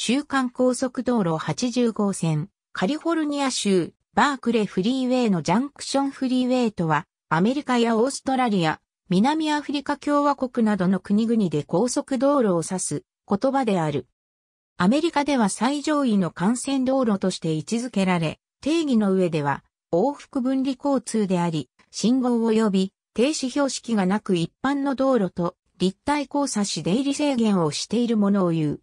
週間高速道路80号線、カリフォルニア州、バークレフリーウェイのジャンクションフリーウェイとは、アメリカやオーストラリア、南アフリカ共和国などの国々で高速道路を指す言葉である。アメリカでは最上位の幹線道路として位置づけられ、定義の上では往復分離交通であり、信号及び停止標識がなく一般の道路と立体交差し出入り制限をしているものを言う。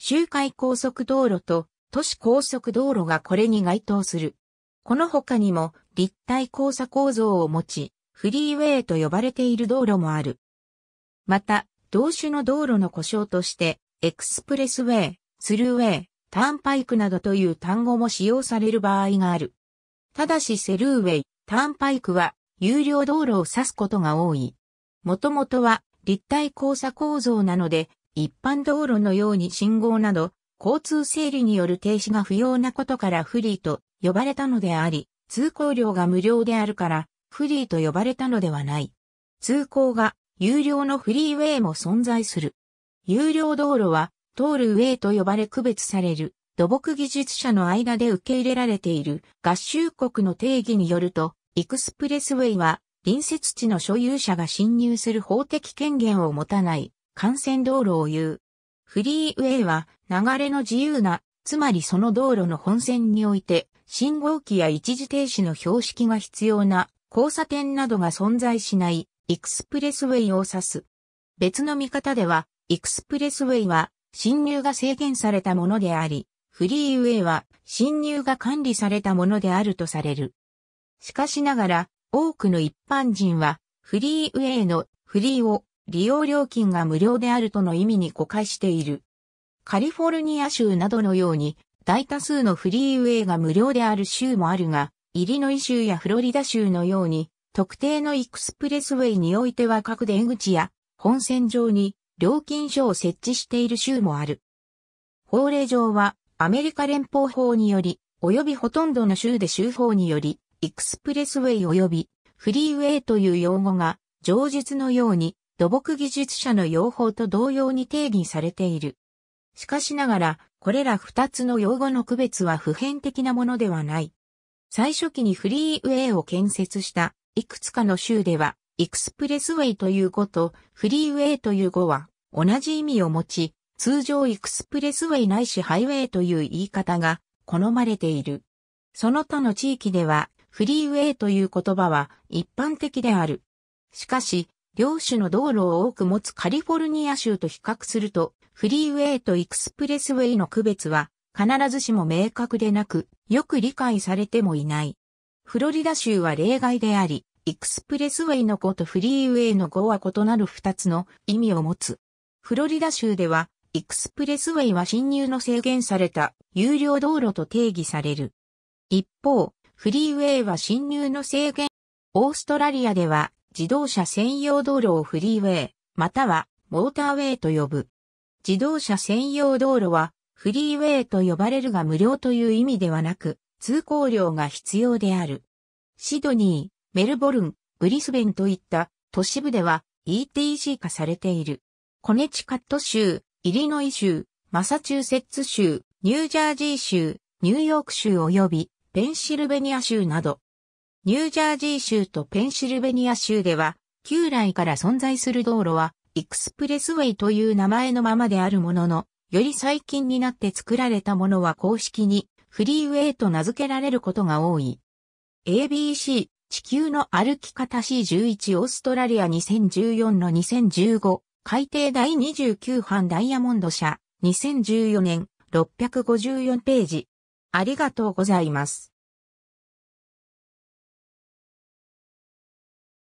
周回高速道路と都市高速道路がこれに該当する。この他にも立体交差構造を持ち、フリーウェイと呼ばれている道路もある。また、同種の道路の故障として、エクスプレスウェイ、スルーウェイ、ターンパイクなどという単語も使用される場合がある。ただしセルーウェイ、ターンパイクは有料道路を指すことが多い。もともとは立体交差構造なので一般道路のように信号など、交通整理による停止が不要なことからフリーと呼ばれたのであり、通行料が無料であるから、フリーと呼ばれたのではない。通行が有料のフリーウェイも存在する。有料道路は、通るウェイと呼ばれ区別される、土木技術者の間で受け入れられている合衆国の定義によると、エクスプレスウェイは、隣接地の所有者が侵入する法的権限を持たない、幹線道路を言う。フリーウェイは流れの自由な、つまりその道路の本線において、信号機や一時停止の標識が必要な交差点などが存在しないエクスプレスウェイを指す。別の見方では、エクスプレスウェイは侵入が制限されたものであり、フリーウェイは侵入が管理されたものであるとされる。しかしながら、多くの一般人は、フリーウェイのフリーを利用料金が無料であるとの意味に誤解している。カリフォルニア州などのように、大多数のフリーウェイが無料である州もあるが、イリノイ州やフロリダ州のように、特定のエクスプレスウェイにおいては各出口や本線上に料金所を設置している州もある。法令上はアメリカ連邦法により、及びほとんどの州で州法により、エクスプレスウェイ及びフリーウェイという用語が、上述のように土木技術者の用法と同様に定義されている。しかしながら、これら二つの用語の区別は普遍的なものではない。最初期にフリーウェイを建設したいくつかの州では、エクスプレスウェイという語とフリーウェイという語は同じ意味を持ち、通常エクスプレスウェイないしハイウェイという言い方が好まれている。その他の地域ではフリーウェイという言葉は一般的である。しかし、両種の道路を多く持つカリフォルニア州と比較すると、フリーウェイとエクスプレスウェイの区別は必ずしも明確でなく、よく理解されてもいない。フロリダ州は例外であり、エクスプレスウェイの子とフリーウェイの子は異なる二つの意味を持つ。フロリダ州では、エクスプレスウェイは侵入の制限された有料道路と定義される。一方、フリーウェイは侵入の制限。オーストラリアでは自動車専用道路をフリーウェイ、またはモーターウェイと呼ぶ。自動車専用道路はフリーウェイと呼ばれるが無料という意味ではなく、通行料が必要である。シドニー、メルボルン、ブリスベンといった都市部では ETC 化されている。コネチカット州、イリノイ州、マサチューセッツ州、ニュージャージー州、ニューヨーク州及びペンシルベニア州などニュージャージー州とペンシルベニア州では、旧来から存在する道路は、エクスプレスウェイという名前のままであるものの、より最近になって作られたものは公式にフリーウェイと名付けられることが多い。ABC 地球の歩き方 C11 オーストラリア2014の2015海底第29版ダイヤモンド社2014年654ページ。ありがとうございます。